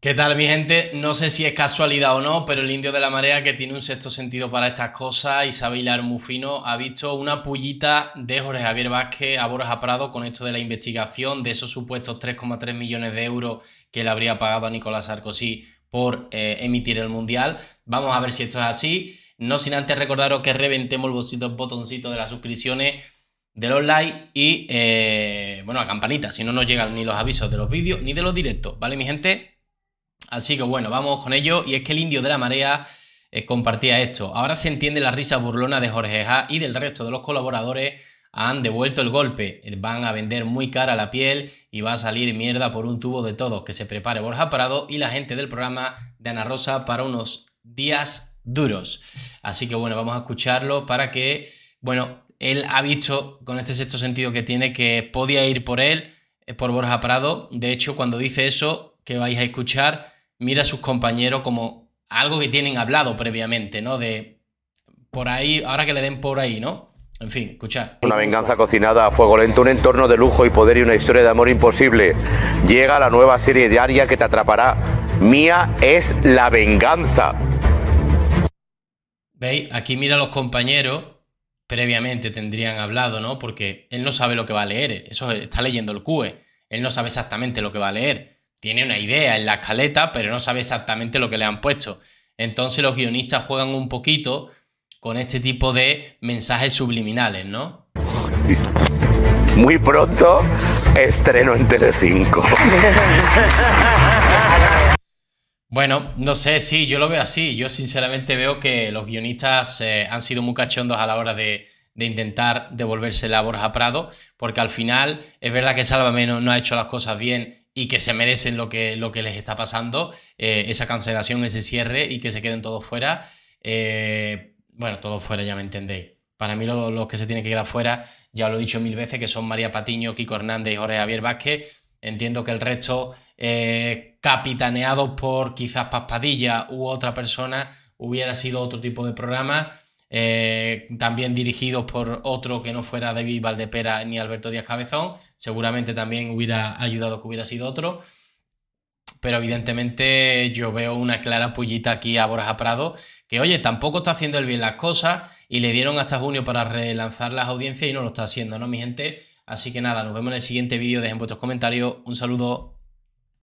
¿Qué tal mi gente? No sé si es casualidad o no, pero el indio de la marea que tiene un sexto sentido para estas cosas y sabe hilar muy fino, ha visto una pullita de Jorge Javier Vázquez a Borja Prado con esto de la investigación de esos supuestos 3,3 millones de euros que le habría pagado a Nicolás Sarkozy por eh, emitir el Mundial. Vamos a ver si esto es así. No sin antes recordaros que reventemos el botoncito, de las suscripciones de los likes y, eh, bueno, la campanita, si no nos llegan ni los avisos de los vídeos ni de los directos, ¿vale mi gente? Así que bueno, vamos con ello. Y es que el indio de la marea eh, compartía esto. Ahora se entiende la risa burlona de Jorge Ja y del resto de los colaboradores han devuelto el golpe. Eh, van a vender muy cara la piel y va a salir mierda por un tubo de todo. Que se prepare Borja Parado y la gente del programa de Ana Rosa para unos días duros. Así que bueno, vamos a escucharlo para que, bueno, él ha visto con este sexto sentido que tiene que podía ir por él, eh, por Borja Prado, De hecho, cuando dice eso que vais a escuchar, mira a sus compañeros como algo que tienen hablado previamente, ¿no? De por ahí, ahora que le den por ahí, ¿no? En fin, escuchar. Una venganza cocinada a fuego lento, un entorno de lujo y poder y una historia de amor imposible. Llega la nueva serie diaria que te atrapará. Mía es la venganza. ¿Veis? Aquí mira a los compañeros. Previamente tendrían hablado, ¿no? Porque él no sabe lo que va a leer. Eso está leyendo el QE. Él no sabe exactamente lo que va a leer tiene una idea en la escaleta, pero no sabe exactamente lo que le han puesto. Entonces los guionistas juegan un poquito con este tipo de mensajes subliminales, ¿no? Muy pronto estreno en Telecinco. Bueno, no sé, sí, yo lo veo así. Yo sinceramente veo que los guionistas eh, han sido muy cachondos a la hora de, intentar devolverse a Borja Prado, porque al final es verdad que Salva Menos no ha hecho las cosas bien y que se merecen lo que, lo que les está pasando, eh, esa cancelación, ese cierre y que se queden todos fuera. Eh, bueno, todos fuera, ya me entendéis. Para mí los que se tienen que quedar fuera, ya lo he dicho mil veces, que son María Patiño, Kiko Hernández y Jorge Javier Vázquez. Entiendo que el resto, capitaneado eh, capitaneados por quizás Paspadilla u otra persona, hubiera sido otro tipo de programa. Eh, también dirigidos por otro que no fuera David Valdepera ni Alberto Díaz Cabezón, seguramente también hubiera ayudado que hubiera sido otro. Pero evidentemente yo veo una clara pullita aquí a Borja Prado, que oye, tampoco está haciendo el bien las cosas y le dieron hasta junio para relanzar las audiencias y no lo está haciendo, ¿no, mi gente? Así que nada, nos vemos en el siguiente vídeo, dejen vuestros comentarios, un saludo,